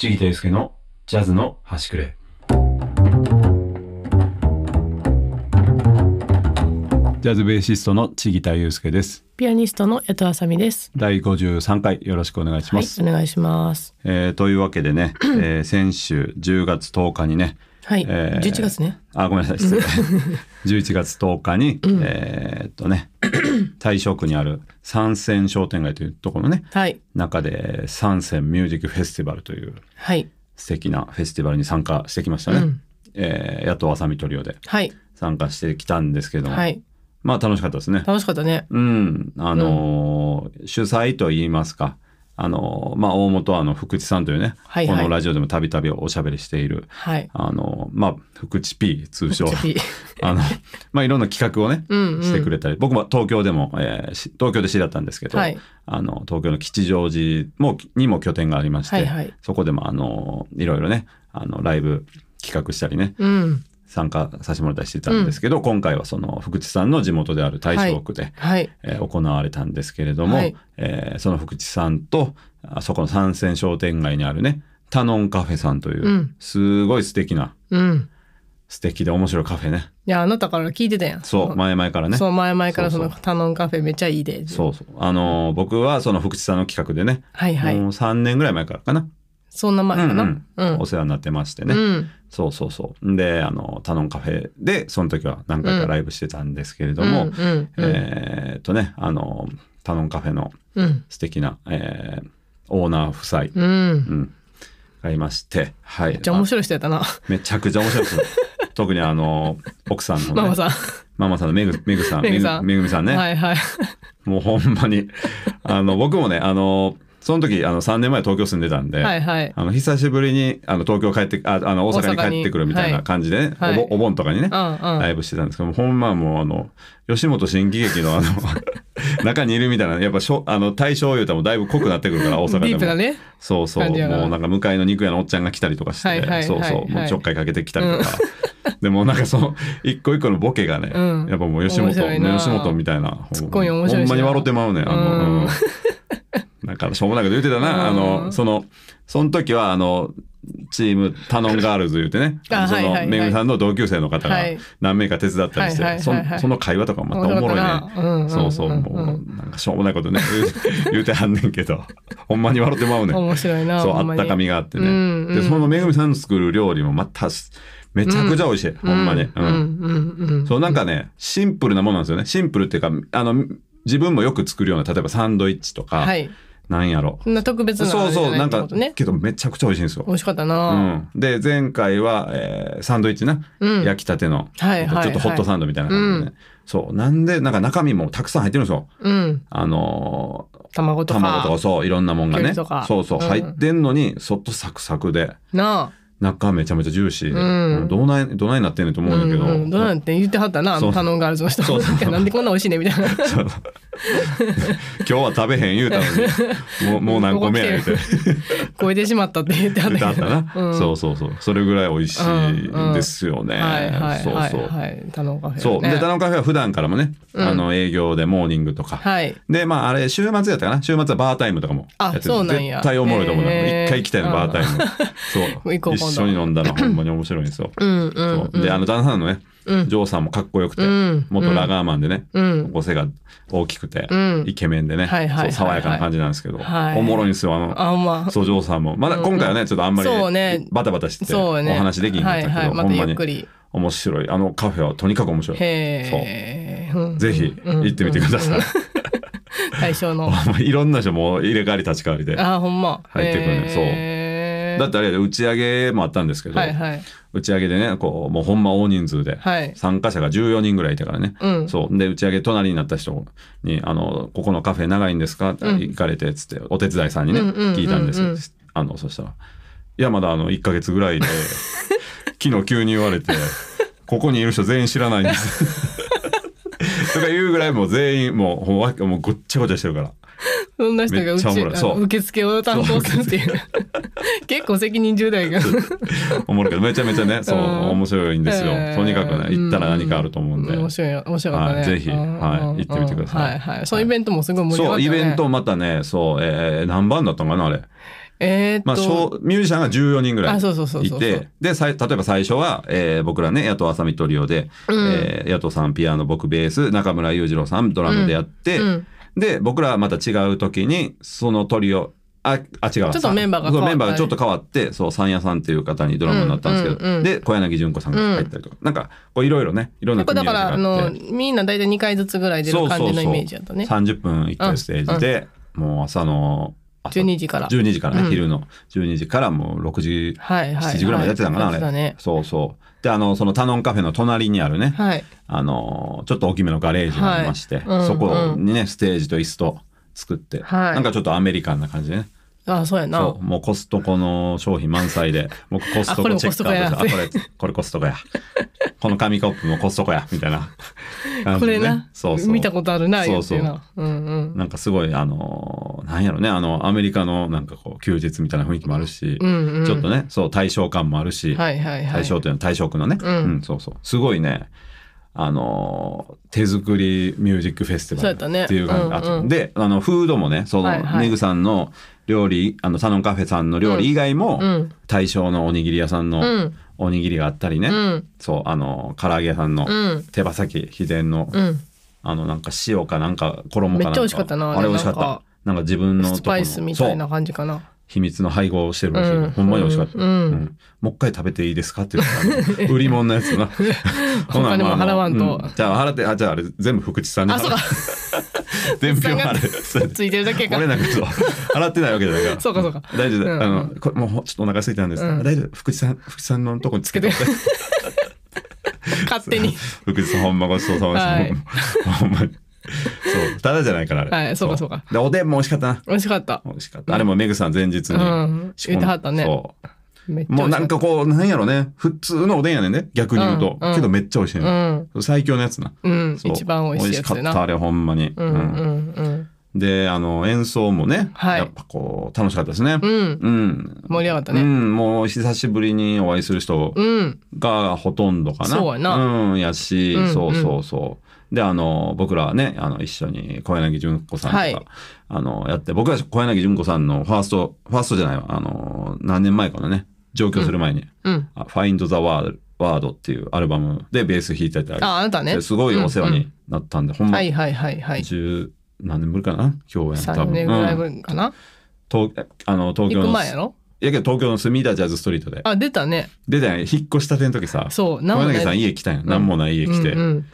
ジギとユースケのジャズの端くれ。ジャズベーシストのちぎたゆうすけです。ピアニストの江戸あさみです。第53回よろしくお願いします。はい、お願いします。えー、というわけでね、えー、先週10月10日にね、はい、えー、11月ねあごめんなさい失礼11月10日に、うん、えー、っとね 大正区にある三泉商店街というところのね、はい、中で三泉ミュージックフェスティバルという、はい、素敵なフェスティバルに参加してきましたね、うん、えー、野党あさみトリオで参加してきたんですけども、はい、まあ楽しかったですね楽しかったねうんあのーうん、主催といいますかあの、まあ、大本あの福地さんというね、はいはい、このラジオでもたびたびおしゃべりしている、はい、あの、まあ、福地 P 通称、あの、まあ、いろんな企画をね、してくれたり、僕も東京でも、えー、東京で知り合ったんですけど、はい、あの、東京の吉祥寺も、にも拠点がありまして、はいはい、そこでも、あの、いろいろね、あの、ライブ企画したりね、うん、参加させてもらったりしてたんですけど、うん、今回はその福地さんの地元である大正区で、はい、えー、行われたんですけれども、はい、えー、その福地さんとあそこの三線商店街にあるねタノンカフェさんという、うん、すごい素敵な、うん、素敵で面白いカフェねいやあなたから聞いてたやんそう前々からねそう前々からそのタノンカフェめっちゃいいでそうそうあのー、僕はその福地さんの企画でね、はいはい、もう3年ぐらい前からかなそんな前かな、うんうんうん、お世話になってましてね、うん、そうそうそうであのタノンカフェでその時は何回かライブしてたんですけれども、うんうんうん、えー、っとねあのタノンカフェの素敵な、うん、えー、オーナー夫妻、うんがいましてはいめっちゃ面白い人やったなめちゃくちゃ面白い人 特にあの奥さんの、ね、ママさんママさんのめぐめぐさんめぐめぐみさんねはいはいもうほんまにあの僕もねあのその時あの3年前東京住んでたんで、はいはい、あの久しぶりにあの東京帰ってああの大阪に帰ってくるみたいな感じで、ねはい、お盆とかにね、ライブしてたんですけどほんまもうあの吉本新喜劇のあの 中にいるみたいなやっぱしょあの大正言うたらだいぶ濃くなってくるから大阪でも、ね、そうそうもうなんか向かいの肉屋のおっちゃんが来たりとかして、そうそうもうちょっかいかけてきたりとか。うん でもなんかその一個一個のボケがね、うん、やっぱもう吉本吉本みたいなほんまに笑ってまうねあの、うん、なんかしょうもないこと言ってたな。あの、その、その時は、あの、チームタノンガールズ言うてね、その、めぐみさんの同級生の方が何名か手伝ったりして、その会話とかまたおもろいね。そうそう、もう、なんかしょうもないことね、言う てはんねんけど、ほんまに笑ってまうねん。面白いな。そう、あったかみがあってね。で、そのめぐみさんの作る料理もまた、めちゃくちゃ美味しい。ほんまに。うん。そう、なんかね、シンプルなものなんですよね。シンプルっていうか、あの、自分もよく作るような、例えばサンドイッチとか、はいなんやろ。そんな特別な、ね、そうそう、なんか、けどめちゃくちゃ美味しいんですよ。美味しかったな、うん、で、前回は、えー、サンドイッチな、うん、焼きたての、はいはいはい、ちょっとホットサンドみたいな感じでね、うん。そう。なんで、なんか中身もたくさん入ってるんですよ。うん、あのー、卵とか。卵とか、そう、いろんなもんがね。そうそう、入ってんのに、そっとサクサクで。なあ。中めちゃめちゃジューシーで、どないどないなってんねんと思うんだけど、どないなって言ってはったなあの頼んがあるその人なんでこんな美味しいねみたいな今日は食べへん言うたのにもうもう何個目や言て超えてしまったって言ってはったな、そうそうそうそれぐらい美味しいですよね、そうそうはいカフェ、そうで頼むカフェは普段からもね、あの営業でモーニングとか、はい、でまああれ週末やったかな週末はバータイムとかもやってる絶対おもろいと思う一回行きたいのバータイムそう 緒に飲んだのほんまに面白いんですよ。うんうんうん、であの旦那さんのね、うん、ジョーさんもかっこよくて、うん、元ラガーマンでね、うん、背が大きくて、うん、イケメンでね、爽やかな感じなんですけど、はい、おもろいんですよあのあ、まそうジョーさんもまだ今回はねちょっとあんまりバタバタして、お話できんかったけど、ねはいはい、まに。面白いあのカフェはとにかく面白いそう、うん、ぜひ行ってみてください、うんう ん、対象のいろんな人も入れ替わり立ち替わりで入ってくるねそうだってあれで打ち上げもあったんですけど、はいはい、打ち上げでねこうもうほんま大人数で、はい、参加者が14人ぐらいいたからね、うん、そうで打ち上げ隣になった人に「あのここのカフェ長いんですか?」って行かれてっつってお手伝いさんにね、聞いたんです、よあのそしたら「いやまだあの1か月ぐらいで 昨日急に言われてここにいる人全員知らないんです」とかいうぐらいもう全員もうもうごっちゃごちゃしてるから。そんな人がうち受付を担当するっていう 結構責任重大が おもろいけどめちゃめちゃねそう面白いんですよ、えー、とにかくね行ったら何かあると思うんで、うん、面白い面白かった、ねはい、ぜひ、はい、行ってみてください、はいはい、そのイベントもすごい盛り上がった、ね、そうイベントまたねそう、えー、何番だったのかなあれえー、まあ、ミュージシャンが14人ぐらいいて、で、さ例えば最初は、えー、僕らね、野党あさみトリオで、うん、えー、野党さんピアノ、僕ベース、中村裕次郎さんドラムでやって、うんうんで、僕らはまた違う時に、そのトリオ、あ、あ、違う。ちょっとメンバーが変わったメンバーがちょっと変わって、そう、三夜さんっていう方にドラムになったんですけど、うんうんうんで、小柳純子さんが入ったりとか、なんか、こういろいろね、いろんな結構だからあのみんな大体2回ずつぐらい出る感じのイメージやったね。30分1回ステージで、もう朝の12時から。12時からね、うん、昼の。12時からもう6時、はいはい、7時ぐらいまでやってたかな、はい、あれ、ね。そうそう。で、あの、そのタノンカフェの隣にあるね、はい、あの、ちょっと大きめのガレージがありまして、はいうんうん、そこにね、ステージと椅子と作って、はい、なんかちょっとアメリカンな感じでね。あそうやなうもうコストコの商品満載で 僕コストコチェッカーであこれこれコストコやこの紙コップもコストコやみたいなね、これなそうそう見たことあるなそうそう、うんうん、なんかすごいあのなんやろねあのアメリカのなんかこう休日みたいな雰囲気もあるし、うんうん、ちょっとねそう対象感もあるし、はいはいはい、対象というのは対象区のね、うん、うん、そうそうすごいねあの手作りミュージックフェスティバルっていう感じ、ねうんうん、であのフードもねその、はいはい、ネグさんの料理あのサノンカフェさんの料理以外も、うん、対象のおにぎり屋さんのおにぎりがあったりね、うん、そうあの唐揚げ屋さんの手羽先秘伝の、あのなんか塩かなんか衣かなんかめっちゃ美味しかったなあれ美味しかったなんか自分のスパイスみたいな感じかな秘密の配合をしてるらしい、うん、ほんまに美味しかった、うん、うん、もう一回食べていいですかって言う 売り物のやつな お金も払わんと、うん、じゃあ払ってあじゃああれ全部福地さんに払っ伝 票あるついてるだけか俺なんかそう洗 ってないわけだからそうかそうか大丈夫、うあのこもうちょっとお腹空いたんです、大丈夫福地さん福地さんのとこにつけて 勝手に福地さんほんまごちそうさまでした、ほんまにそうただじゃないからあれはいそうかそうかでおでんも美味しかったな美味しかった美味しかった、あれもメグさん前日に、うん、言ってはったねもうなんかこう、なんやろね。普通のおでんやねんね。逆に言うと。うんうん、けどめっちゃ美味しいうん、最強のやつな。うん、一番美味しいやつな。美味しかった、あれ、ほんまに。うんうんうん、で、あの、演奏もね、はい、やっぱこう、楽しかったですね。うん。うん、盛り上がったね。うん、もう久しぶりにお会いする人がほとんどかな。そうやな。うん、やし、うんうん、そうそうそう。で、あの、僕らはね、あの、一緒に小柳純子さんとか、はい、あの、やって、僕は小柳純子さんのファースト、ファーストじゃないわ、あの、何年前かのね、上京する前に、うん、Find the Word ワードっていうアルバムでベース弾いてたりああなた、ね、すごいお世話になったんで、うんうん、ほんま、はいはいはいはい、10何年ぶりかな共演多分3年ぐらいぶりかな、うん、あの東京の前やろやけど東京の隅田ジャズストリートであ出たね出たね引っ越したての時さそう何もないさん家来たんや、うん、何もない家来て、うんうん、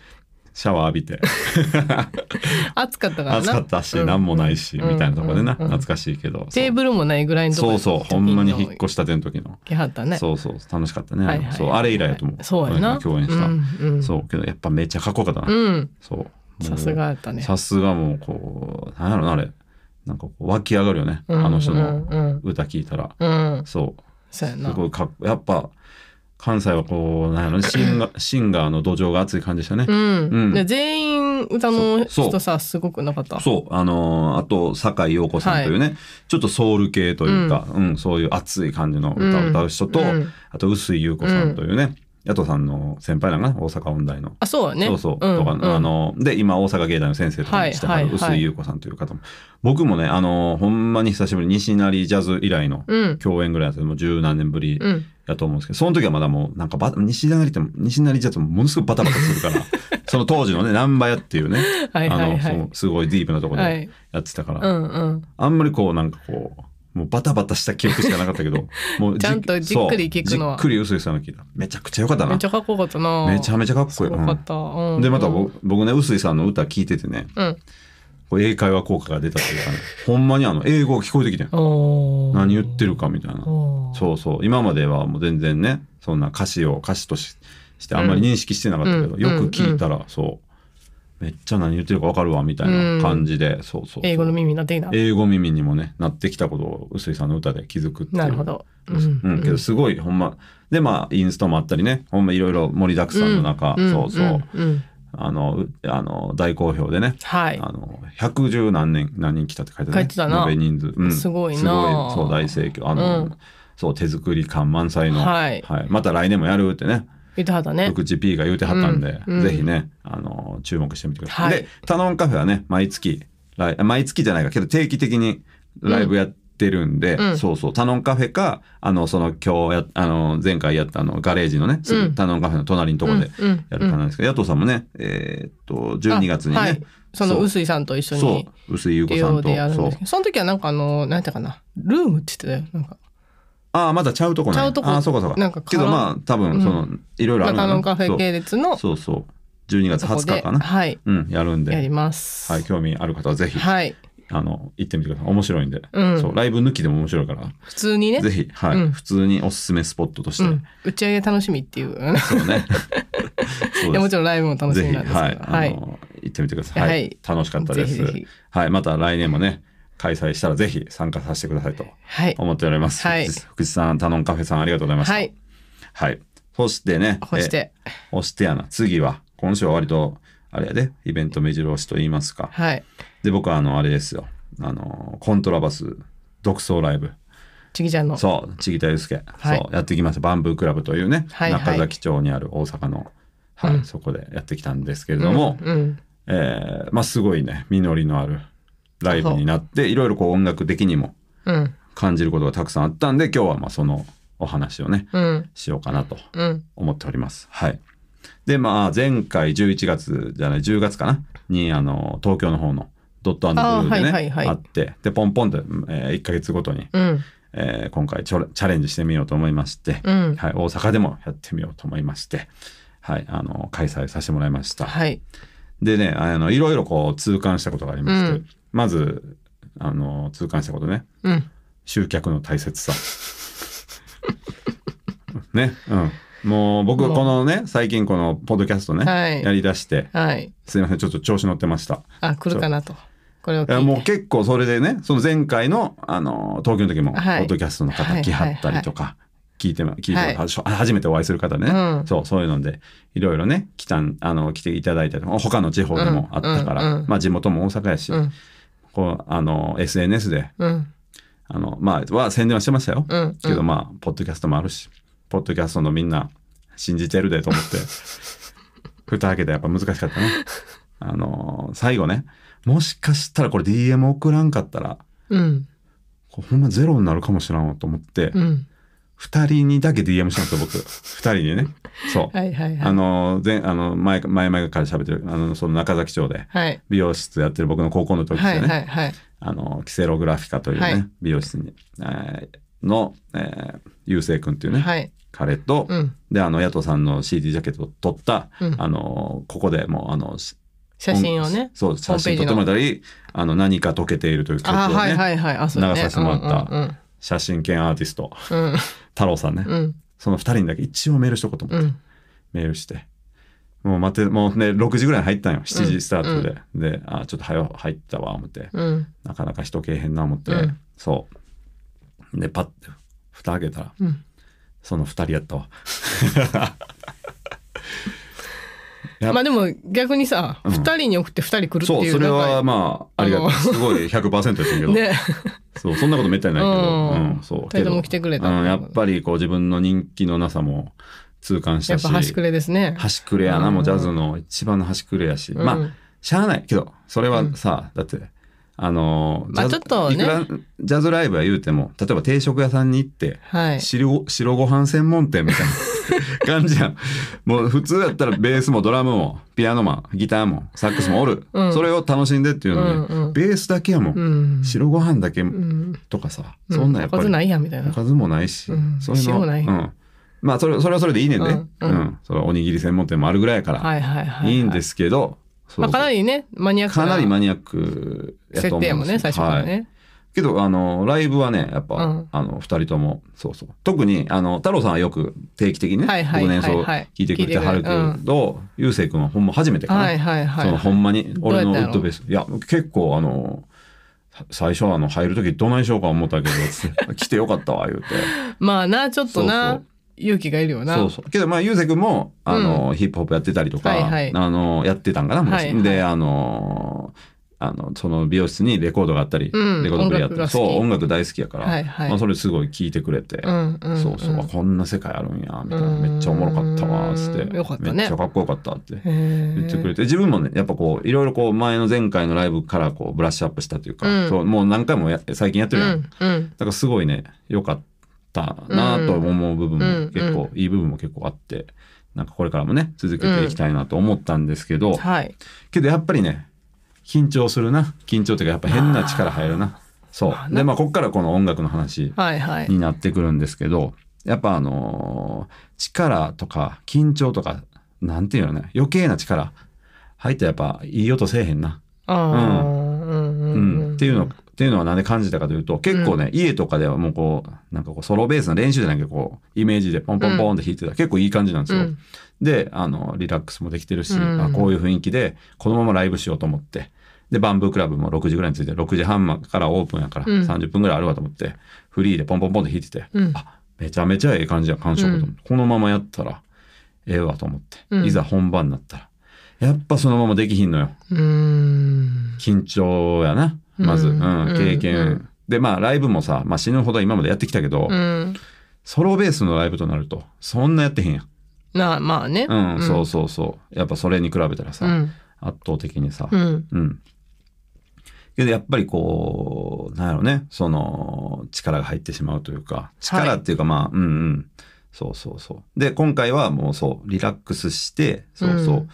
シャワー浴びて 暑かったからな暑かったし、うん、何もないし、うん、みたいなとこでな、うん、懐かしいけどテーブルもないぐらいのとこそうそうほんまに引っ越したての時の、ったね、そうそう楽しかったね、はいはい、そうあれ以来やと思うそうやな共演した、そうけどやっぱめっちゃかっこよかったな、そうさすがやったねさすがもうこうなんやろなあれなんかこう湧き上がるよね、うんあの人の歌聞いたら、そうすごいかっやっぱ関西はこうなんやろ シンガシンガーの土壌が熱い感じでしたね。うんうん、全員歌の人さすごくなかったそうあのーあと酒井陽子さんというね、はい、ちょっとソウル系というか、うん、うん、そういう熱い感じの歌を歌う人と、あと臼井優子さんというね、ヤトさんの先輩らが大阪音大の。あ、そうね。そうそう。うん、とか、うん、あの、で、今大阪芸大の先生とかにしてはる、井優子さんという方も、はい僕もね、あの、ほんまに久しぶり、西成ジャズ以来の共演ぐらいだったもう十何年ぶりやと思うんですけど、その時はまだもう、なんかバ、西成って、西成ジャズもものすごくバタバタするから、その当時のね、ナンバ屋っていうね、はいはいはい、あの、すごいディープなとこでやってたから、はいうんうん、あんまりこう、なんかこう、もうバタバタした記憶しかなかったけど、もうちゃんとじっくり聞くのは。じっくり薄井さんの聞いた。めちゃくちゃよかったな。めちゃかっこよかったな。めちゃめちゃかっこよかった。うんうん、で、また僕ね、薄井さんの歌聞いててね、うん、こ英会話効果が出たというかね、ほんまにあの、英語が聞こえてきてん。何言ってるかみたいな。そうそう。今まではもう全然ね、そんな歌詞を歌詞としてあんまり認識してなかったけど、よく聞いたら、そう。めっちゃ何言ってるか分かるわみたいな感じで、うん、そうそう英語の耳になってきた英語耳にもねなってきたことを臼井さんの歌で気づくっていうなるほど、うん、うん、けどすごい、ほんまでまあインストもあったりねほんまいろいろ盛りだくさんの中、そうそう、あのあの大好評でね、はい、あの百十何年何人来たって書いてたね延べ人数、うん、すごいなごいそう大盛況あの、そう手作り感満載の、はい、はい、また来年もやるってね言ってはったね。福地 P が言うてはったんで、うんうん、ぜひね、あの、注目してみてください。はい、で、タノンカフェはね、毎月、来毎月じゃないかけど定期的にライブやって、るんで、うん、そうそう、タノンカフェか、あの、その今日や、あの、前回やったの、ガレージのね、うん、タノンカフェの隣のところでやるかなんですけど、うんうん、野党さんもね、えー、っと、12月にね、その臼井さんと一緒に。そう、臼井優子さんと。そう。その時はなんかあの、なんていうかな、ルームって言ってたよ、なんか。ああ、まだちゃうとこね。ちゃうとこああ、そうかそうか。なんかけどまあ、多分、その、いろいろある中野カフェ系列の。そうそう。12月20日かな。はい。うん、やるんで。やります。はい、興味ある方はぜひ。はい。あの、行ってみてください。面白いんで。うん、そう、ライブ抜きでも面白いから。普通にね。ぜひ、はい。普通におすすめスポットとして。打ち上げ楽しみっていう。そうね。いや、もちろんライブも楽しみなんですけど。はい。はい、行ってみてください。はい。楽しかったです。はい。また来年もね、開催したらぜひ参加させてくださいと思っております。はい、福地さん、タノンカフェさんありがとうございました。はい。はい、そしてね、そして、してやな、次は、今週は割と、あれやで、イベント目白押しと言いますか。はい。で、僕はあの、あれですよ、あの、コントラバス独奏ライブ。ちぎちゃんの。そう、ちぎたゆうすけ。はい、そう、やってきました。バンブークラブというね、はい、中崎町にある大阪の、はい、うん、そこでやってきたんですけれども、うんうん、えー、まあ、すごいね、実りのある。ライブになっていろいろこう音楽的にも感じることがたくさんあったんで今日はまあそのお話をね、うん、しようかなと思っております。はい、でまあ前回11月じゃない10月かなにあの東京の方のドットブルーでねあはいはいはい、あってでポンポンと、えー、1か月ごとに、うん、えー、今回チャレンジしてみようと思いまして、うん、はい、大阪でもやってみようと思いまして、はい、あの開催させてもらいました。はい、でねあのいろいろこう痛感したことがありまして。うんまず、あの、痛感したことね。うん。集客の大切さ。ね。うん。もう僕このね最近このポッドキャストね、はい、やりだして、はい、すいませんちょっと調子乗ってましたあ来るかなとこれを聞いもう結構それでねその前回の、あの東京の時も、ポッドキャストの方来はったりとか、聞いて、聞いて、は初めてお会いする方ね、そう、そういうので、いろいろね、来たん、あの、来ていただいたり、他の地方でもあったから、まあ地元も大阪やし、こうあの SNS で、うん、あのまあは宣伝はしてましたよ、うん、けどまあポッドキャストもあるしポッドキャストのみんな信じてるでと思って 蓋開けてやっぱ難しかったねあの最後ねもしかしたらこれ DM 送らんかったら、うん、ほんまゼロになるかもしらんわと思って、うん、2人にだけ DM しますよ、僕。2人にね。そう。はいはいはい。あの、前、あの、前、前々から喋ってる、あの、その中崎町で、美容室やってる僕の高校の時ですよね。はいはいはい。あの、キセログラフィカというね、はい、美容室に、えー、の、えー、ゆうせいくっていうね、はい、彼と、うん、で、あの、野党さんの CD ジャケットを撮った、うん、あの、ここでもう、あの、写真をね。そう、写真とてもに、あの、何か溶けているという曲をね、はいはいはい、流させてもらった。うん写真兼アーティスト、うん、太郎さんね、うん、その2人にだけ一応メールしとこうと思って、うん、メールしてもう待ってもうね6時ぐらいに入ったんよ7時スタートで、であちょっと早入ったわ思って、なかなか人けえへんな思って、そうでパッて蓋開けたら、その2人やったわまあでも逆にさ、うん、2人に送って2人来るっていうそうそれはまあありがすごい100%やったけど、ね、そうそんなことめったにないけど、うんうん、そう2人とも来てくれた、うん、やっぱりこう自分の人気のなさも痛感したしやっぱ端くれですね端くれやな、もうジャズの一番の端くれやし、まあしゃあないけどそれはさ、だってあのまあ、ちょっとねジャズライブは言うても例えば定食屋さんに行って、はい、白白ご飯専門店みたいな 感じやんもう普通やったらベースもドラムもピアノもギターもサックスもおる、うん、それを楽しんでっていうのに、うんうん、ベースだけやもん、うん、白ご飯だけとかさ、うん、そんなやっぱり数ないやみたいなずもないし、うん、それのない、うんまあそれそれはそれでいいねんで、うんそれおにぎり専門店もあるぐらいやから、はいはいはい、はい、いいんですけど、まあ、かなりねマニアックかなりマニアックやと思うんね、設定もね最初からね、はいけど、あの、ライブはね、やっぱ、うんあの、二人とも、そうそう。特に、あの、太郎さんはよく定期的にね、はいはい僕の演奏聞いてくれてはるけど、ゆうせいくんはほんま初めてかな。はいはいはいその、ほんまに、俺のウッドベース。いや、結構、あの、最初あの、入るときどないしようか思ったけど、来てよかったわ、言うて。まあな、ちょっとな、そうそう勇気がいるよな。そうそう。けど、まあ、ゆうせいくんも、あの、ヒップホップやってたりとか、はいはいあの、やってたんかな、もしはいはいで、あの、あのその美容室にレコードがあったり、うんレコードプレイヤーったりそう音楽大好きやから、はいはいまあ、それすごい聞いてくれて、うんうんうんそうそうこんな世界あるんやみたいなめっちゃおもろかったわっつって、っねめっちゃかっこよかったって言ってくれて自分もねやっぱこういろいろこう前の前回のライブからこうブラッシュアップしたというか、うんそうもう何回もや最近やってるやん、だうんうんからすごいねよかったなと思う部分も結構、うんいい部分も結構あってなんかこれからもね続けていきたいなと思ったんですけど、はいけどやっぱりね緊張するな緊張っていうかやっぱ変な力入るなそうでまあこっからこの音楽の話になってくるんですけど、はいはい、やっぱあのー、力とか緊張とかなんていうのね余計な力入ったらやっぱいい音せえへんな。うん、うんうん、っていうのっていうのは何で感じたかというと結構ね、うん、家とかではもうこうなんかこうソロベースの練習じゃなくてこうイメージでポンポンポンって弾いてたら、結構いい感じなんですよ。であのリラックスもできてるし、あこういう雰囲気でこのままライブしようと思ってで、バンブークラブも6時ぐらいに着いて、6時半からオープンやから、30分ぐらいあるわと思って、うん、フリーでポンポンポンって弾いてて、うん、あ、めちゃめちゃええ感じや、感触と、うん、このままやったら、ええわと思って、いざ本番になったら、やっぱそのままできひんのよ。緊張やな、まず、うん、経験。で、まあ、ライブもさ、まあ、死ぬほど今までやってきたけど、ソロベースのライブとなると、そんなやってへんやまなまあね、うん、うん、そうそうそうやっぱそれに比べたらさ、うん、圧倒的にさ、うん、うん、けどやっぱりこう、なんやろうね、その力が入ってしまうというか、力っていうかまあ、はい、うんうん。そうそうそう。で、今回はもうそう、リラックスして、そうそう、うん、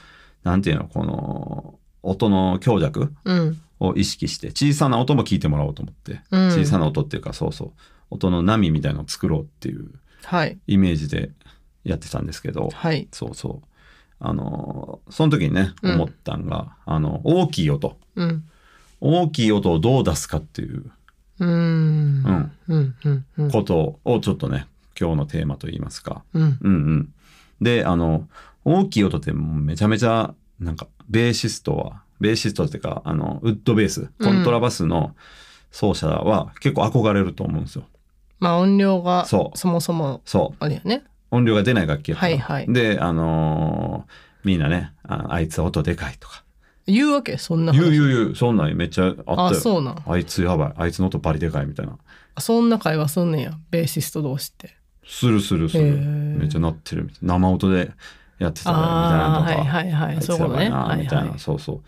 なんていうの、この、音の強弱を意識して、小さな音も聞いてもらおうと思って、うん、小さな音っていうか、そうそう、音の波みたいのを作ろうっていう、イメージでやってたんですけど、はい、そうそう。あの、その時にね、思ったんが、うん、あの、大きい音。うん大きい音をどう出すかっていう、うん、ことをちょっとね、今日のテーマといいますか。うん、うんうんで、あの、大きい音ってめちゃめちゃ、なんか、ベーシストは、ベーシストっていうか、あの、ウッドベース、コントラバスの奏者は結構憧れると思うんですよ。まあ音量がそもそもあれよね音量が出ない楽器やから、はいはい、であのー、みんなねあ「あいつ音でかい」とか言うわけそんな言う言う言うそんなんめっちゃあったよあそうなあいつやばいあいつの音バリでかいみたいなそんな会話すんねんやベーシスト同士ってするするするめっちゃなってるみたいな生音でやってたみたいなとかはいはいはいそういうことねみたいな、そうそう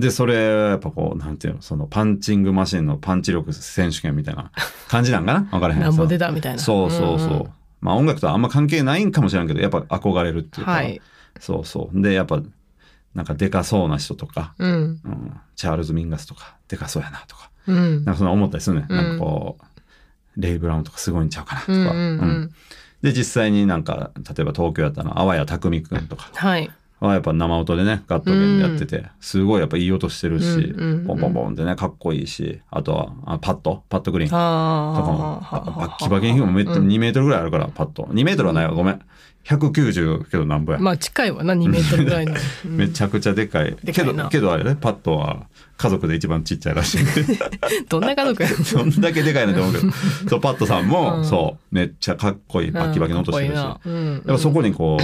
で、それ、やっぱこう、なんていうの、そのパンチングマシンのパンチ力選手権みたいな 感じなんかな分からへん。なんぼ出たみたいな。そうそうそう。うんうん、まあ音楽とはあんま関係ないんかもしれんけど、やっぱ憧れるっていうか。はい、そうそう。で、やっぱなんかでかそうな人とか、うん、うん、チャールズ・ミンガスとかでかそうやなとか、うん、なんかその思ったりするね、うん、なんかこうレイ・ブラウンとかすごいんちゃうかなとか、うん、うん、で実際になんか例えば東京やったの淡谷匠んとか、はい、はやっぱ生音でねガットゲンでやってて、すごいやっぱいい音してるし、ボンボンボンってねかっこいいしあとはあパッドパッドグリーンとかもバッキバキにめっちゃ2メートルぐらいあるからパッド2メートルはないわごめん190けど何倍。ぼやまあ近いわな2メートルぐらいの、めちゃくちゃでかいけどけどあれねパットは家族で一番ちっちゃいらしい どんな家族やど んだけでかいなって思うけどそうパットさんも、うん、そうめっちゃかっこいいバキバキの音してるし、うん、やっぱそこにこ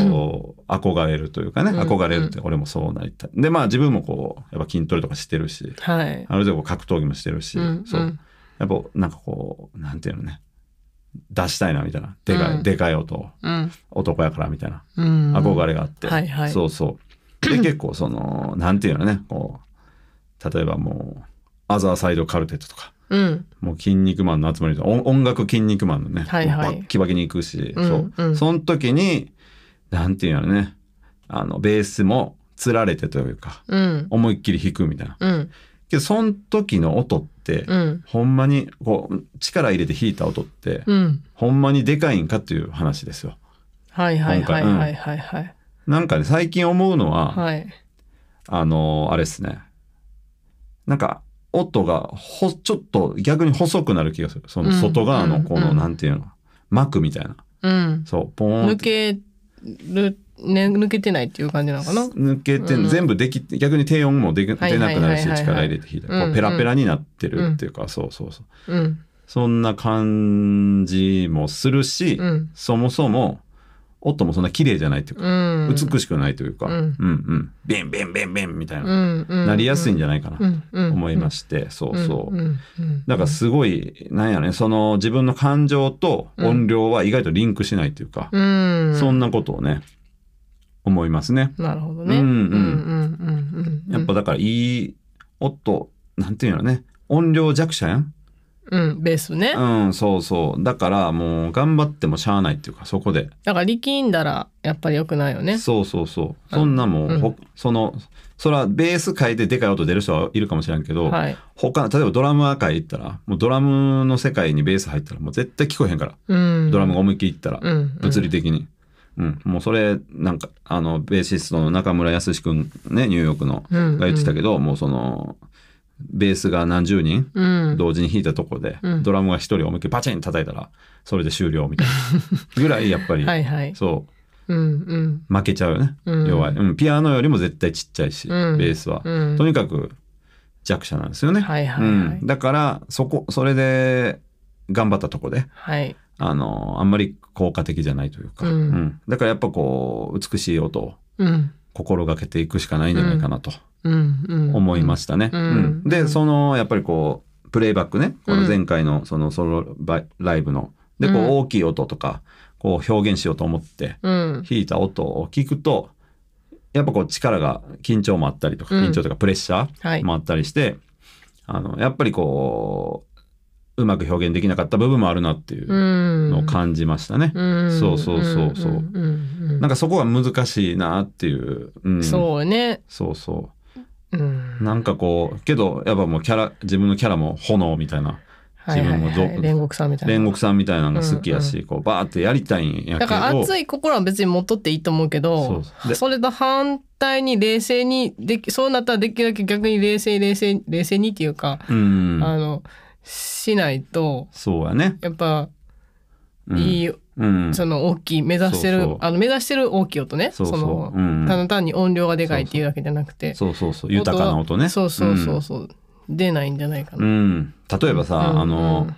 う憧れるというかね、憧れるって俺もそうなりたいでまあ自分もこうやっぱ筋トレとかしてるし、はい、ある程度格闘技もしてるし、そうやっぱなんかこうなんていうのね出したいなみたいなでかい、うん、でかい音、うん、男やからみたいな、憧れがあって、はいはい、そうそうで 結構そのなんていうのねこう例えばもう「アザーサイドカルテット」とか、うん、もう「筋肉マン」の集まり音楽「筋肉マン」のね、はいはい、バキバキに行くし、うん、そうその時になんていうのねあのベースもつられてというか、思いっきり弾くみたいな。けどその時の音って、うん、ほんまにこう力入れて弾いた音って、うん、ほんまにでかいんかっていう話ですよ。はいはいはいはいはいはい。うん、なんかね最近思うのは、はい、あのー、あれですねなんか音がほちょっと逆に細くなる気がするその外側のこの、うん、なんていうの膜みたいな、うん、そうポーン抜けるね、抜けてないっていう感じなのかな抜けて、うん、全部でき逆に低音もで、出なくなるし力入れて弾いたうペラペラになってるっていうか、うん、そうそうそう、うん、そんな感じもするし、そもそも音もそんな綺麗じゃないというか、美しくないというか、うん、うんうんビンビンビンビンみたいな、なりやすいんじゃないかなと思いまして、そうそう、だからすごいなんやねその自分の感情と音量は意外とリンクしないというか、そんなことをね思いますね。なるほどね。うんうんうんうん。やっぱだからいい音、なんていうのね、音量弱者やん。うん、ベースね。うん、そうそう。だからもう頑張ってもしゃあないっていうか、そこで。だから力んだらやっぱり良くないよね。そうそうそう。そんなもう、うん、その、そはベース界ででかい音出る人はいるかもしれんけど、はい、他例えばドラムア界行ったら、もうドラムの世界にベース入ったらもう絶対聞こえへんから。うん、ドラムが思いっきり行ったら、うん、物理的に。うん、もうそれなんかあのベーシストの中村康君ねニューヨークのが言ってたけど、うんうん、もうそのベースが何十人、同時に弾いたとこで、うん、ドラムが一人思いっきりパチン叩いたらそれで終了みたいなぐらいやっぱり はい、そう、うんうん、負けちゃうよね、うん、弱い、うん、ピアノよりも絶対ちっちゃいし、ベースは、とにかく弱者なんですよね、はいはいはい、うん、だからそこそれで頑張ったとこで、はい、あのあんまり効果的じゃないというか、うん、うん、だからやっぱこう美しい音を心がけていくしかないんじゃないかなと思いましたね。うん、でそのやっぱりこうプレイバックねこの前回のそのソロライブのでこう大きい音とかこう表現しようと思って弾いた音を聞くとやっぱこう力が緊張もあったりとか緊張とかプレッシャーもあったりして、あのやっぱりこううまく表現できなかった部分もあるなっていうのを感じましたね。うそうそうそうそう。なんかそこが難しいなっていう。うん、そうね。そうそう。うん、なんかこうけどやっぱもうキャラ自分のキャラも炎みたいな。自分もど、煉獄さんみたいな煉獄さんみたいなのが好きやし、うんうん、こうバーってやりたいんやけどだから熱い心は別に持っとっていいと思うけどそうでそれと反対に冷静にできそうなったらできるだけ逆に冷静冷静冷静にっていうか、うん、あのしないとそうやねやっぱいい、うんその大きい目指してるそうそうあの目指してる大きい音ねそうそうの、うんただ単に音量がでかいっていうわけじゃなくてそうそうそうは豊かな音ねそうそうそうそう、出ないんじゃないかな、うん、例えばさ、うんあの、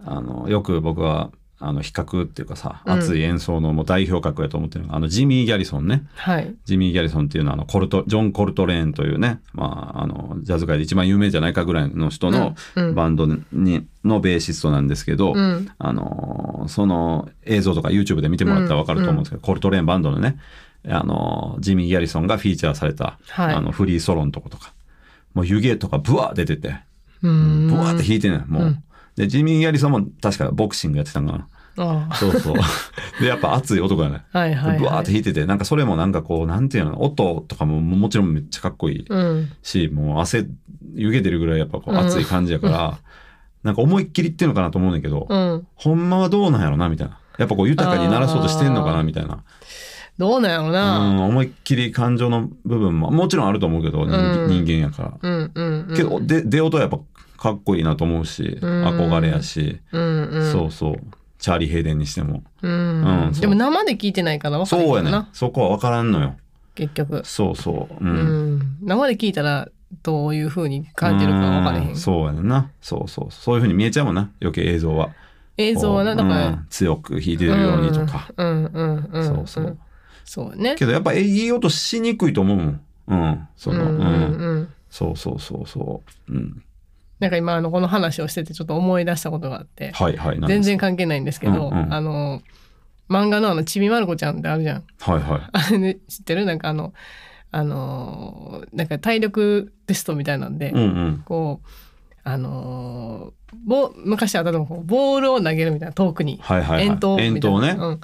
うんあのよく僕はあの比較っていうかさ、熱い演奏のもう代表格やと思ってるのが、うん、あのジミー・ギャリソンね、はい、ジミー・ギャリソンっていうのはあのコルトジョン・コルトレーンというね、まあ、あのジャズ界で一番有名じゃないかぐらいの人のバンドに、うん、のベーシストなんですけど、うん、あのその映像とか YouTube で見てもらったら分かると思うんですけど、コルトレーンバンドのねあのジミー・ギャリソンがフィーチャーされた、はい、あのフリーソロのとことかもう湯気とかブワー出ててブワーって弾いてねもう。で、ジミー・ヤリソンも確かボクシングやってたんかな。ああそうそう。で、やっぱ熱い男やね。はいはい、はい。ブワーって弾いてて、なんかそれもなんかこう、なんていうの、音とかももちろんめっちゃかっこいいし、うん、もう汗、湯気出るぐらいやっぱこう熱い感じやから、うん、なんか思いっきりっていうのかなと思うねんけど、うん、ほんまはどうなんやろな、みたいな。やっぱこう豊かにならそうとしてんのかな、みたいな。どうなんやろな。うん、思いっきり感情の部分も、もちろんあると思うけど、人間やから。うんうんうん、けど、で、出音はやっぱかっこいいなと思うし、憧れやし、うんうん、そうそうチャーリー・ヘイデンにしても、うん、うん、でも生で聞いてないから分からんそうやねそこは分からんのよ結局そうそう、うん、うん、生で聞いたらどういうふうに感じるか分からへんそうやねんなそうそうそういうふうに見えちゃうもんな余計映像は映像はなだから、うん、強く弾いてるようにとか、うんうんそうそうそうねけどやっぱ言いようとしにくいと思うもんうんそのうん、そうそうそうそううんなんか今あのこの話をしててちょっと思い出したことがあって、はいはい、全然関係ないんですけど、うんうん、あの漫画のあのちびまる子ちゃんってあるじゃん。はいはい、あれ、ね、知ってるなんかあのあのなんか体力テストみたいなんで、うんうん、こうあのぼ昔あったのこうボールを投げるみたいな遠くに、はいはいはい、遠投みたいな。ね、うん、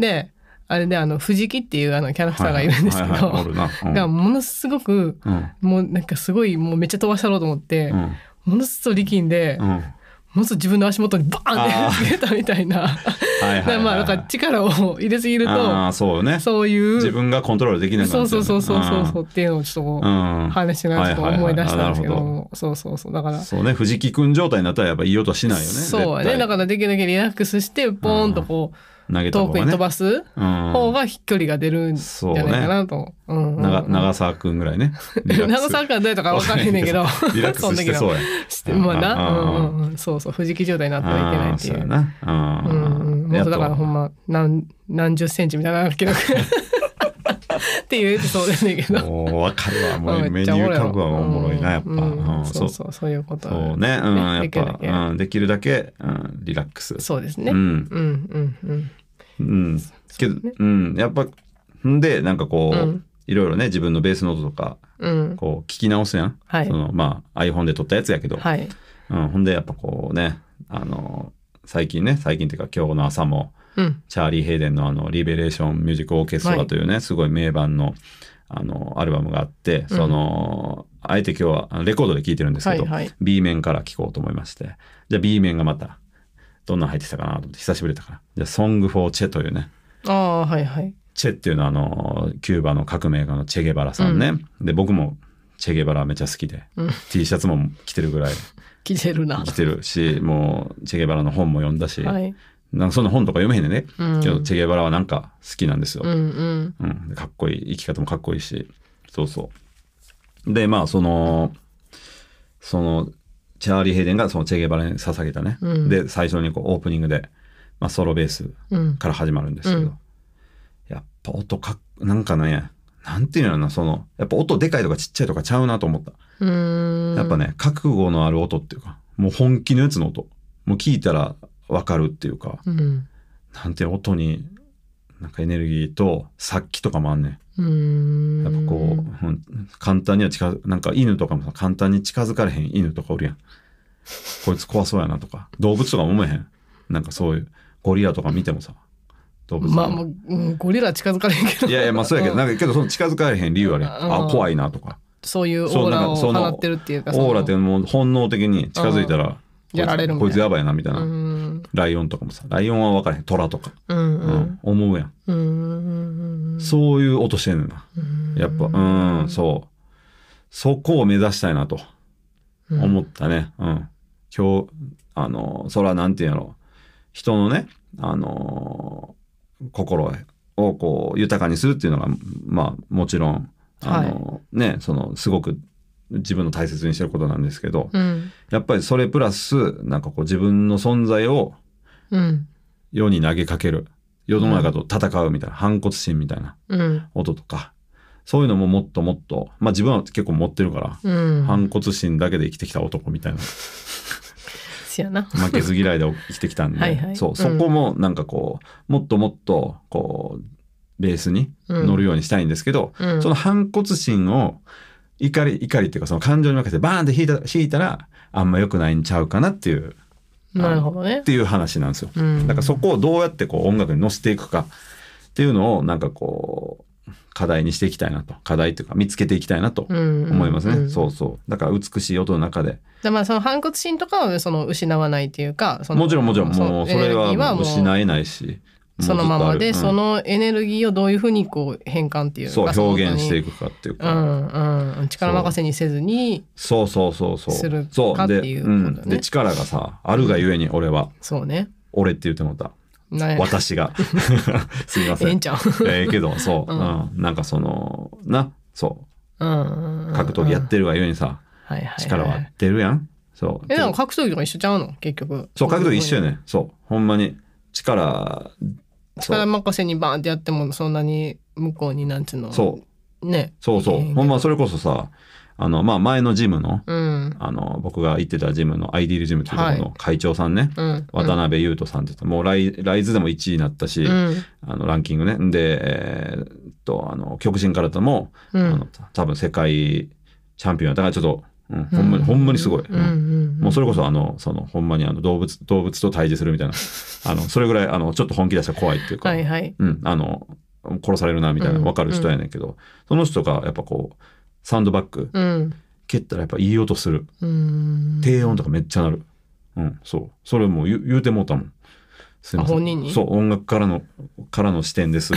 であれであの藤木っていうあのキャラクターがいるんですけどがものすごく、うん、もうなんかすごいもうめっちゃ飛ばしたろうと思って、うん、ものすごい力んで、うん、ものすごい自分の足元にバーンってつけたみたいな まあなんか力を入れすぎるとそう、ね、そういう自分がコントロールできない、ね、そうそうそうそうそうっていうのをちょっと話しながら思い出したんですけど,、そうそうそうだからそうね藤木君状態になったらやっぱいい音はしないよねそうねだからできるだけリラックスしてポーンとこう、投げた方が、ね、遠くに飛ばす方が飛距離が出るんじゃないかなと。うん長沢くんぐらいね。長沢くんはどうやったか分かんないんだけど。リラックスしてそうや。してまあな、うんうん、そうそう、藤木状態になってはいけないっていう。うううん、うん、もうだからほんま何、何十センチみたいな記録。ていうエピソードですねんけど。もわかるわ。もうメニュー書くはおもろいな、やっぱ。うんそうそう、そういうこと。そうね。うん、やっぱ、うん、できるだけ、うん、リラックス。そうですね。うん、うん、うん、うん。うん。けど、うん、やっぱ、んで、なんかこう、いろいろね、自分のベースノートとか、こう、聞き直すやん。はい。その、まあ、iPhone で撮ったやつやけど。はい。うん、ほんで、やっぱこうね、あの、最近ね、最近っていうか今日の朝も、うん、チャーリー・ヘイデンのあの、リベレーション・ミュージック・オーケストラというね、はい、すごい名盤の、あの、アルバムがあって、その、あえて今日はレコードで聴いてるんですけど、はいはい、B 面から聴こうと思いまして、じゃあ B 面がまた、どんなん入ってきたかなと思って、久しぶりだから。じゃあ、ソング・フォー・チェというね。あ、はいはい。チェっていうのはあの、キューバの革命家のチェゲバラさんね。うん、で、僕もチェゲバラめちゃ好きで、うん、T シャツも着てるぐらい。着てるな。着てるし、もうチェゲバラの本も読んだし、はい、なんかそんな本とか読めへんでね、うん、けどチェゲバラはなんか好きなんですよ、うん、うん、かっこいい生き方もかっこいいしそうそうでまあそのそのチャーリー・ヘイデンがそのチェゲバラに捧げたね、で最初にこうオープニングで、まあ、ソロベースから始まるんですけど、やっぱ音かなんかねなんていうのな、その、やっぱ音でかいとかちっちゃいとかちゃうなと思った。やっぱね、覚悟のある音っていうか、もう本気のやつの音。もう聞いたら、分かるっていうか、うん、なんて音になんかエネルギーと殺気とかもあんねんやっぱこう、うん、簡単には近なんか犬とかもさ簡単に近づかれへん犬とかおるやんこいつ怖そうやなとか動物とかもえへんなんかそういうゴリラとか見てもさ動物まあ、まあ、うん、ゴリラ近づかれへんけどいやいやまあそうやけど、なんかけどその近づかれへん理由はね、うん、あ怖いなとかそういうオーラを放ってるっていうかオーラってもう本能的に近づいたらやられるもんこいつやばいなみたいな、ライオンとかもさライオンは分からへん虎とか、うん、うんうん、思うやん、うん、そういう音してんねんな、やっぱうんそうそこを目指したいなと思ったね、うん今日あのそれはなんていうの人のねあの心をこう豊かにするっていうのがまあもちろんあの、はい、ねそのすごく自分の大切にしてることなんですけど、うん、やっぱりそれプラスなんかこう自分の存在を世に投げかける世の中と戦うみたいな、反骨心みたいな音とか、そういうのももっともっとまあ自分は結構持ってるから、うん、反骨心だけで生きてきた男みたいな。負けず嫌いで生きてきたんではい、そうそこもなんかこう、もっともっとこうベースに乗るようにしたいんですけど、うん、その反骨心を怒り、怒りっていうかその感情に任せてバーンって引いた引いたら、あんま良くないんちゃうかなっていう。なるほどね。っていう話なんですよ。うん、だからそこをどうやってこう音楽に乗せていくかっていうのをなんかこう、課題にしていきたいなと。課題っていうか見つけていきたいなと思いますね。うんうんうん、そうそう。だから美しい音の中で。まあその反骨心とかはその失わないっていうか、もちろんもちろん、もうそれは失えないし。そのままで、うん、そのエネルギーをどういうふうにこう変換っていうそう表現していくかっていうか、うんうん、力任せにせずにそうそうそうそうするかっていう、で,、うん、で力がさあるがゆえに俺は、そうね俺って言ってもった私が すいませんええんちゃうえけどそう、うん、うん、なんかそのなそう、うんうんうん、格闘技やってるがゆえにさ、はいはいはい、力は合ってるやんそうえでも格闘技とか一緒ちゃうの結局そう格闘技一緒やねそうほんまに力それ任せにバーンってやってもそんなに向こうになんつうのそうねそうそうほんまそれこそさあのまあ、前のジムのうん、あの僕が行ってたジムのアイディールジムというところの会長さんね、はい、渡辺裕斗さんって言ったもうライライズでも1位になったし、うん、あのランキングねで、えー、っとあの極真からとも、うん、あの多分世界チャンピオンだからちょっとうん、ほんまに、ほんまにすごい。うん、もうそれこそ、あの、その、ほんまにあの動物、動物と対峙するみたいな、あの、それぐらい、あの、ちょっと本気出したら怖いっていうか、はいはい、うん、あの、殺されるなみたいな、わかる人やねんけど、その人がやっぱこう、サンドバッグ、うん、蹴ったらやっぱいい音する。低音とかめっちゃ鳴る。うん、そう。それも言言うてもうたもん。すみません。そう、音楽からの、からの視点です。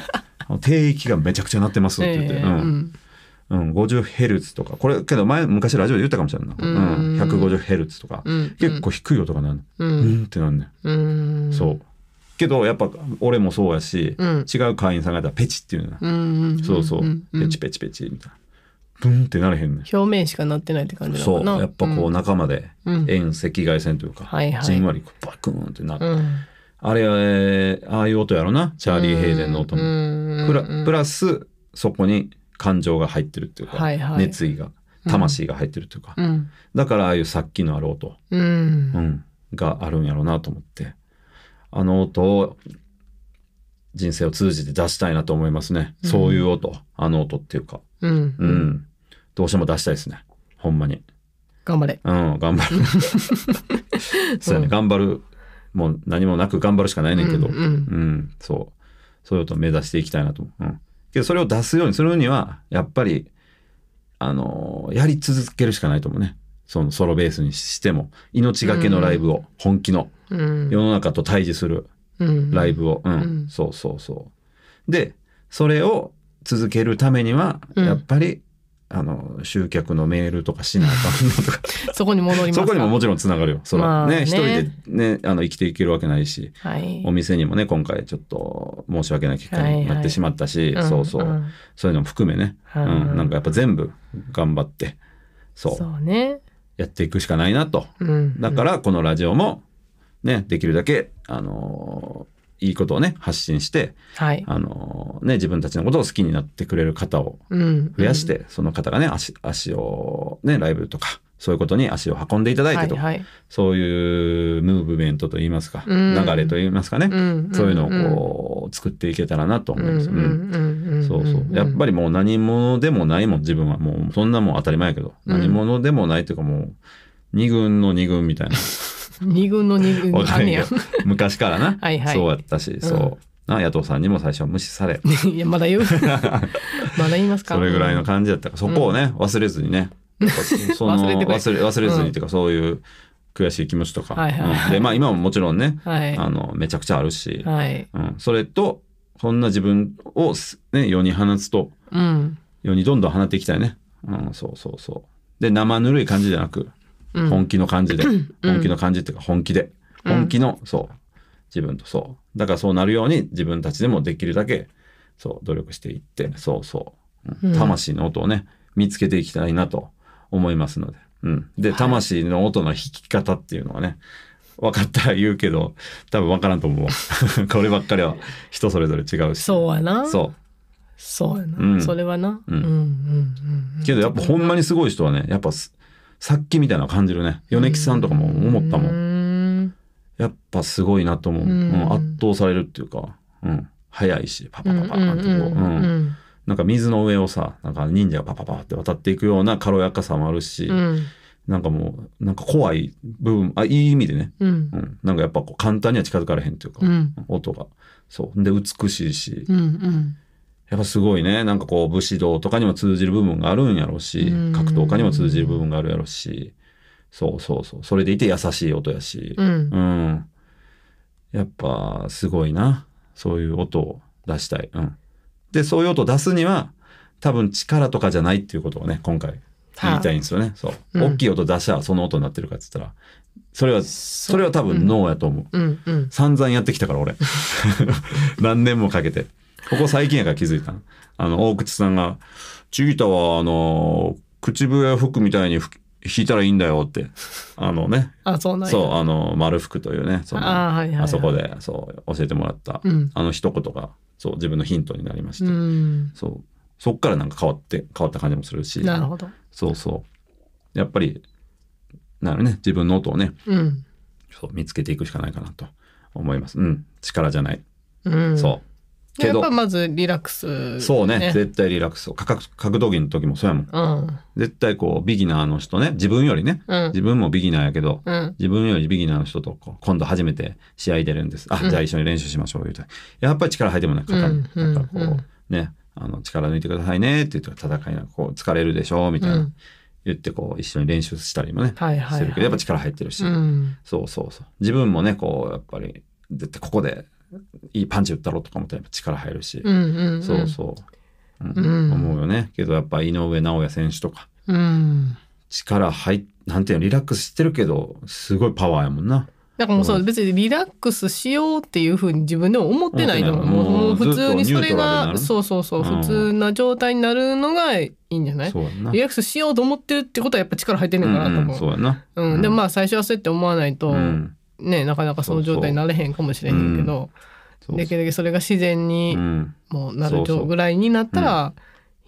低域がめちゃくちゃ鳴ってますって言って。うんうん、50Hz とか、これけど前、昔ラジオで言ったかもしれないな。うん、150Hz とか、結構低い音がなる。うん、うんってなるねん。そう。けどやっぱ俺もそうやし、うん、違う会員さんがペチっていうな、うんそうそう,、ペチペチペチみたいなブンってなれへんね表面しかなってないって感じそうやっぱこう仲間で遠赤外線というか、じんわりバクンってなる、あれああいう音やろなチャーリー・ヘイデンの音も、プラスそこに感情が入ってるっていうか、はいはい、熱意が魂が入ってるというか、うん、だからああいう殺気のある音、うん、うん、があるんやろうなと思ってあの音を人生を通じて出したいなと思いますね、うん、そういう音あの音っていうか、うんどうしても出したいですねほんまに頑張れうん頑張る そうやね頑張るもう何もなく頑張るしかないねんけど、うんそうそういう音を目指していきたいなと思う、うんけどそれを出すようにするには、やっぱり、あのやり続けるしかないと思うね。そのソロベースにしても、命がけのライブを、本気の、世の中と対峙するライブを、うん、そうそうそう。で、それを続けるためには、やっぱり、あの集客のメールとかしなあかんのとか そこに戻りますそこにももちろんつながるよそら、まあ、ね一人で、ね、あの生きていけるわけないし、はい、お店にもね今回ちょっと申し訳ない結果になってしまったし、はいはい、そうそう、うんうん、そういうのも含めね、うん、うん、なんかやっぱ全部頑張ってそうね、やっていくしかないなと、うん、だからこのラジオもねできるだけあのーいいことをね発信して、はいあのね、自分たちのことを好きになってくれる方を増やして、うんうん、その方がね足足を、ね、ライブとかそういうことに足を運んでいただいてと、はいはい、そういうムーブメントといいますか、うん、流れといいますかね、うんうん、そういうのをこう作っていけたらなと思います。そうそうやっぱりもう何者でもないもん自分はもうそんなもん当たり前やけど、何者でもないというかもう二軍の二軍みたいな。二軍の二軍の雨や。昔からな。はいはい。そうやったし、そう。な野党さんにも最初は無視され。いや、まだ言う。まだ言いますかそれぐらいの感じだったかそこをね、忘れずにね。その忘れ忘れずにっていうか、そういう悔しい気持ちとか。で、まあ今ももちろんね、あの、めちゃくちゃあるし、うん、それと、こんな自分を、ね、世に放つと、うん、世にどんどん放っていきたいね。うん、そうそうそう。で、生ぬるい感じじゃなく、本気の感じで、本気の感じっていうか本気で、うん、本気の、そう自分とそうだからそうなるように自分たちでもできるだけそう努力していってそうそう、魂の音をね見つけていきたいなと思いますので、うん、で魂の音の弾き方っていうのはね、分かったら言うけど多分分からんと思う こればっかりは人それぞれ違うしそうやなそうそうやな、うん、それはな、うんうんうん、うん、けどやっぱほんまにすごい人はねやっぱ殺気みたいな感じるね米吉さんとかも思ったもんやっぱすごいなと思う、うん、圧倒されるっていうか、うん、早いしパパパパなんてこう,、うんなんか水の上をさなんか忍者がパパパって渡っていくような軽やかさもあるし、うん、なんかもうなんか怖い部分あいい意味でね、うん、うん、なんかやっぱこう簡単には近づかれへんっていうか、うん、音がそうで美しいし、うんうんやっぱすごいね、なんかこう武士道とかにも通じる部分があるんやろうし、格闘家にも通じる部分があるやろうし、そうそうそう、それでいて優しい音やし、うん、うん、やっぱすごいな、そういう音を出したい。うん、で、そういう音を出すには、多分力とかじゃないっていうことをね、今回言いたいんですよね。そう。大きい音出したらその音になってるかって言ったら、それは、それは多分脳やと思う。うんうん、散々やってきたから俺。何年もかけて。ここ最近やから気づいたあの、大口さんが、チギタは、あの、口笛吹くみたいに吹弾いたらいいんだよって、あのね。あ、そうなんそう、あの、丸吹くというね、そのあはいはいはい、あそこで、そう、教えてもらった、うん、あの一言が、そう、自分のヒントになりました。うん、そう。そっからなんか変わって、変わった感じもするし。なるほど。そうそう。やっぱり、なるね、自分の音をね、うん、そう見つけていくしかないかなと思います。うん、力じゃない。うん、そう。けど。やっぱまずリラックス、ね、そうね。絶対リラックスを。格闘技の時もそうやもん。うん、絶対こう、ビギナーの人ね、自分よりね、うん、自分もビギナーやけど、うん、自分よりビギナーの人と今度初めて試合出るんです。あ、じゃあ一緒に練習しましょう、言うて。やっぱり力入ってもない、肩に。うん、だからこう、ね、あの、力抜いてくださいね、って言って戦いなこう、疲れるでしょ、うみたいな。言ってこう一緒に練習したりもね、はいはいはい、るけどやっぱ力入ってるし、そうそうそう自分もねこうやっぱり絶対ここでいいパンチ打ったろとか思ったらやっぱ力入るし、うんうんうん、そうそう、うん、うん、思うよねけどやっぱ井上尚弥選手とか、うん、力入なんていうのリラックスしてるけどすごいパワーやもんな。だからもうそう、別にリラックスしようっていうふうに自分でも思ってないと思う。もう普通にそれが、そうそうそう、普通な状態になるのがいいんじゃないリラックスしようと思ってるってことはやっぱ力入ってんのかなと思う。うん、うん、そうやな。うん。でもまあ最初はそうやって思わないと、うん、ねなかなかその状態になれへんかもしれへんけどできるだけそれが自然にもうなるぐらいになったら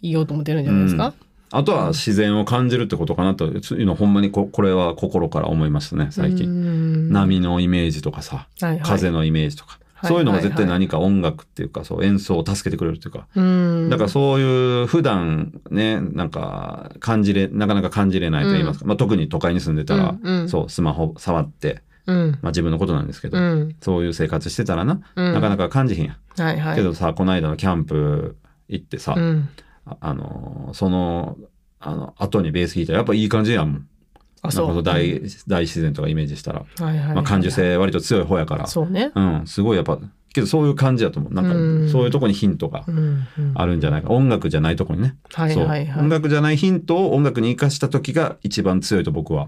いいよと思ってるんじゃないですか。あとは自然を感じるってことかなというのほんまにここれは心から思いますね最近波のイメージとかさ、はいはい、風のイメージとか、そういうのが絶対何か音楽っていうか、そう演奏を助けてくれるっていうかだからそういう普段ねなんか感じれなかなか感じれないと言いますか、まあ、特に都会に住んでたら、そうスマホ触ってうん、まあ、自分のことなんですけど、うん、そういう生活してたらな、うん、なかなか感じひんや、はいはい、けどさこの間のキャンプ行ってさ、あのそのあの後にベース弾いたらやっぱいい感じやもん。あそう大,、大自然とかイメージしたら、はいはい、まあ、感受性割と強い方やからそうね、うん、すごいやっぱけどそういう感じだと思うなんかそういうとこにヒントがあるんじゃないか、音楽じゃないとこにね、はいはいはい、音楽じゃないヒントを音楽に生かした時が一番強いと僕は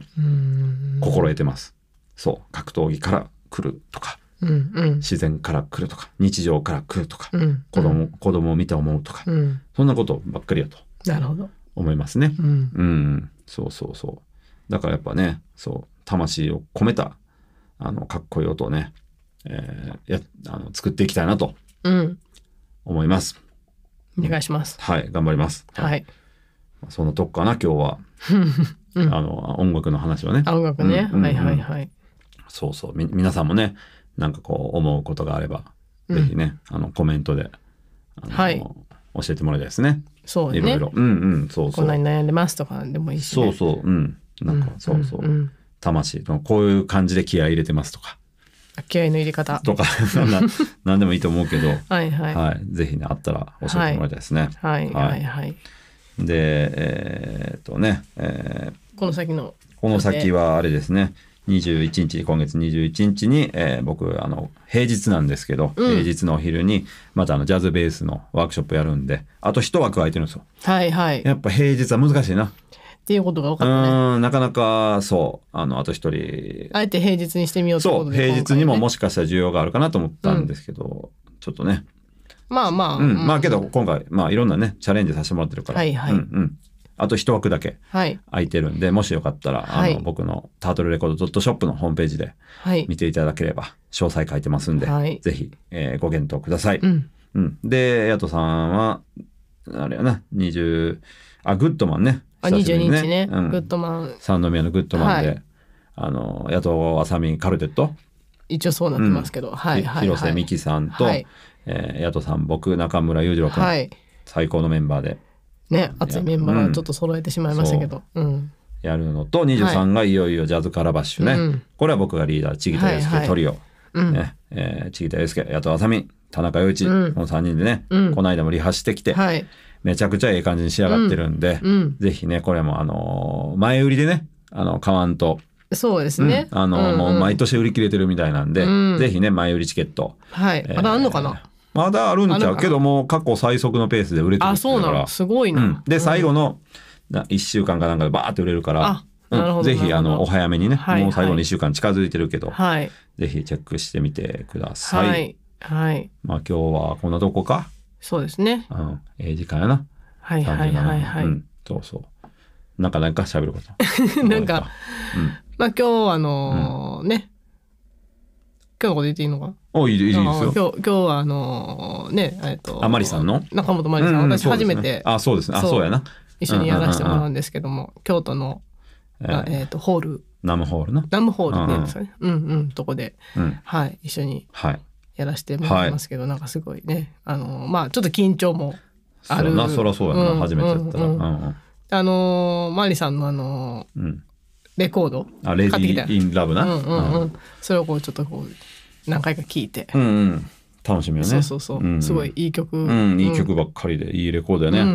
心得てますそう格闘技から来るとか、うんうん、自然から来るとか日常から来るとか、うん子供子供を見て思うとか、うん、そんなことばっかりやとなるほど思いますね。うん、うん、そうそうそうだからやっぱねそう魂を込めたあのかっこいい音をね、えー、やあの作っていきたいなと思います。お願いします。はい、頑張ります。はい。そのとこかな、今日は。あの、音楽の話はね。音楽ね。はいはいはい。そうそうみ皆さんもねなんかこう思うことがあれば、ぜひねあのコメントではい、教えてもらいたいですね。そうね。いろいろ。うんうん、そうそう。こんなに悩んでますとかでもいいし、ね、そうそう、うん。なんか、そうそう。うんうん、魂のこういう感じで気合い入れてますとか。気合いの入れ方。とか、なんでもいいと思うけど。はいはい。はい。ぜひね、あったら教えてもらいたいですね。はい、はい、はい、はい。で、えー、っとね、えー、この先の。この先はあれですね。21日、今月21日に、えー、僕、あの、平日なんですけど、うん、平日のお昼に、またあの、ジャズベースのワークショップやるんで、あと一枠空いてるんですよ。はいはい。やっぱ平日は難しいな。っていうことが分かったね。うん、なかなか、そう、あの、あと一人。あえて平日にしてみようとそう、平日にももしかしたら需要があるかなと思ったんですけど、うん、ちょっとね。まあまあ。うん、まあけど、今回、まあいろんなね、チャレンジさせてもらってるから。はいはい。うん、うんあと一枠だけ空いてるんで、はい、もしよかったら、はい、あの僕のタートルレコード .shop のホームページで見ていただければ詳細書いてますんで、はい、ぜひ、えー、ご検討ください。うん、うん、で、ヤトさんは、あれやな、20、あ、グッドマンね。あ、ね、22日ね、うん、グッドマン。三宮のグッドマンで、あの、ヤトあさみカルテット一応そうなってますけど、うん、はいはい、広瀬美樹さんと、はい、えー、さん、僕、中村裕次郎君、はい、最高のメンバーで。ね熱いメンバーをちょっと揃えてしまいましたけど。やるのと23がいよいよジャズカラバッシュね、これは僕がリーダーちた木田すけトリオ、ちぎたいねうんえや千田あさみ田中陽一、うこの3人でね、この間もリハしてきて、はい、めちゃくちゃええ感じに仕上がってるんで、是非ねこれもあの前売りでねあの買わんと。そうですね、あの、もう毎年売り切れてるみたいなんで、是非ね前売りチケット、はい、えまだあんのかなまだあるんちゃうけども過去最速のペースで売れてるあそうなのすごいな、うん、で最後の1週間かなんかでバーって売れるからぜひあのお早めにね、はいもう最後の1週間近づいてるけど、はい、ぜひチェックしてみてください。はい、はい、まあ今日はこんなとこかそうですね。うん、ええ時間やな。はいはいはいはい。うん、そうそう。なんかなんか喋ること。なんか、うん、まあ今日あのー、ね今日のこと言っていいのかおいいですよ。今日今日はあのねえっとあまりさんの中本まりさん、うんうん、私初めて、あそうですねあそうやな一緒にやらせてもらうんですけども、京都の、えー、とホールナムホールなナムホールって言うんですね、うんうんとこで、うん、はい一緒にやらせてもらいますけど、はい、なんかすごいねあのまあちょっと緊張もあるなそらそうやな、うん、初めてやったら、うんうんうん、あのマリさんのあの、うんレコードあレディー・イン・ラブな、うんうんうん、うん、それをこうちょっとこう何回か聞いて、うんうん楽しみよね。そうそうそう、うん、すごいいい曲、うん、いい曲ばっかりで、いいレコードやね、うん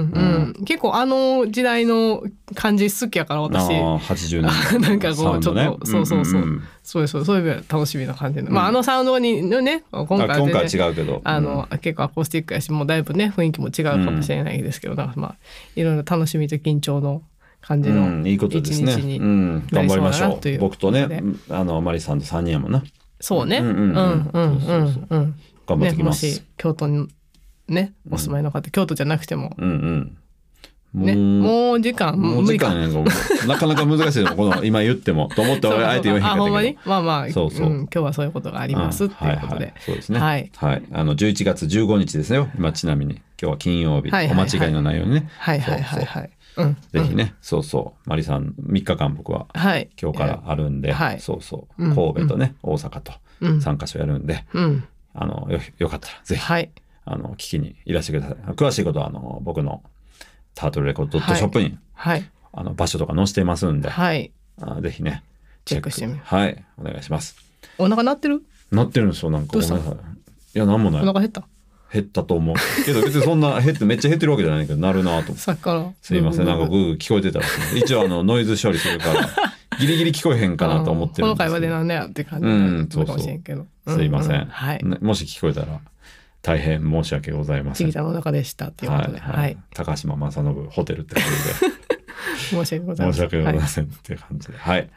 うん。結構あの時代の感じ好きやから私。ああ、80年。なんかこう、ね、ちょっと、そうそうそう。うんうんそうですそういう楽しみな感じの、まああのサウンドにね今回今回違うけど、あの結構アコースティックやしもうだいぶね雰囲気も違うかもしれないですけど、なんかまあいろいろ楽しみと緊張の感じの一日に、ね、頑張りましょう。僕とねあのマリさんと3人やもんな。そうね。うんうんうんうん。頑張ってきます。ね、もし京都にね、お住まいの方、うん、京都じゃなくても。うんうんね、もう時間、もう時間やんか、なかなか難しいの、この、今言っても、と思って、あえて言えへんかったけど。あ、まあまあ、そうそう、うん、今日はそういうことがあります、うん、っていうことで、はいはい、そうですね。はい。はい。あの、11月15日ですよ、今、ちなみに。今日は金曜日。はいはいはい、お間違いのないようにね。はいはいはいはい。うんぜひね、そうそう、マリさん、3日間僕は、はい、今日からあるんで、はい、そうそう、神戸とね、大阪と3か所やるんで、うん、あのよよかったらぜひ、はい、あの聞きにいらしてください。詳しいことはあの僕のタートルレコードドットショップに、はい、あの場所とか載せてますんで、はい、あぜひね、チェックしてみはい、お願いします。お腹鳴ってる鳴ってるんですよ、なんか。いや、なんもない。お腹減った減ったと思う。けど別にそんな減って、めっちゃ減ってるわけじゃないけど、なるなと。さっから。すいません、なんかグー聞こえてたら、一応あの、ノイズ処理するから、ギリギリ聞こえへんかなと思ってるんですこの会話でなんねやって感じうん、そうそう。すいません。はい。もし聞こえたら、大変申し訳ございません。ちぎたの中でしたっていうことで。はい。高島正信ホテルって感じで。申し訳ございません。申し訳ございませんっていう感じで。はい。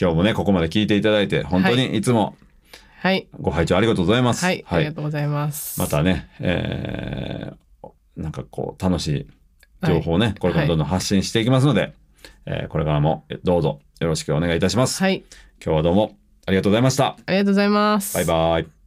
今日もね、ここまで聞いていただいて、本当にいつも、はい。ご拝聴ありがとうございます。はい。はい、ありがとうございます。またね、えー、なんかこう、楽しい情報ね、はい、これからどんどん発信していきますので、はい、えー、これからもどうぞよろしくお願いいたします。はい。今日はどうもありがとうございました。ありがとうございます。バイバイ。